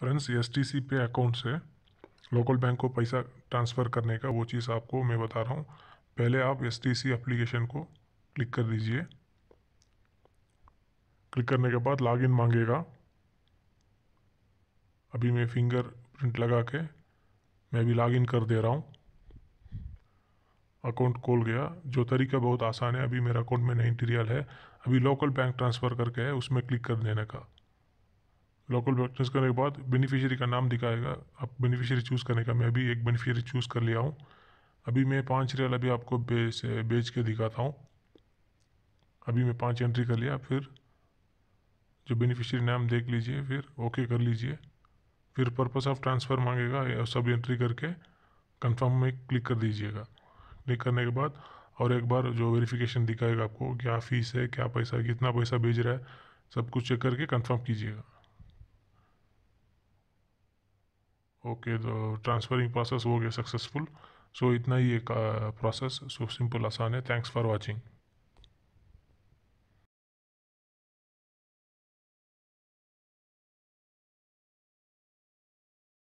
friends S T सी पे account से local bank को पैसा ट्रांसफ़र करने का वो चीज़ आपको मैं बता रहा हूँ पहले आप एस टी सी एप्लीकेशन को क्लिक कर दीजिए क्लिक करने के बाद लॉगिन मांगेगा अभी मैं फिंगर प्रिंट लगा के मैं भी लॉगिन कर दे रहा हूँ अकाउंट खोल गया जो तरीका बहुत आसान है अभी मेरा अकाउंट में नहीं रियल है अभी लोकल बैंक ट्रांसफ़र करके है उसमें क्लिक कर देने का लोकल प्रोसेस करने के बाद बेनिफिशियरी का नाम दिखाएगा आप बेनिफिशियरी चूज़ करने का मैं अभी एक बेनिफिशियरी चूज़ कर लिया हूँ अभी मैं पाँच रियल अभी आपको बेच बेच के दिखाता हूँ अभी मैं पाँच एंट्री कर लिया फिर जो बेनिफिशियरी नाम देख लीजिए फिर ओके कर लीजिए फिर पर्पस ऑफ ट्रांसफ़र मांगेगा सब एंट्री करके कंफर्म में क्लिक कर दीजिएगा क्लिक करने के बाद और एक बार जो वेरिफिकेशन दिखाएगा आपको क्या फ़ीस है क्या पैसा कितना पैसा भेज रहा है सब कुछ चेक करके कंफर्म कीजिएगा ओके ट्रांसफरिंग प्रोसेस हो गया सक्सेसफुल सो इतना ही एक प्रोसेस सो सिंपल आसान है थैंक्स फॉर वॉचिंग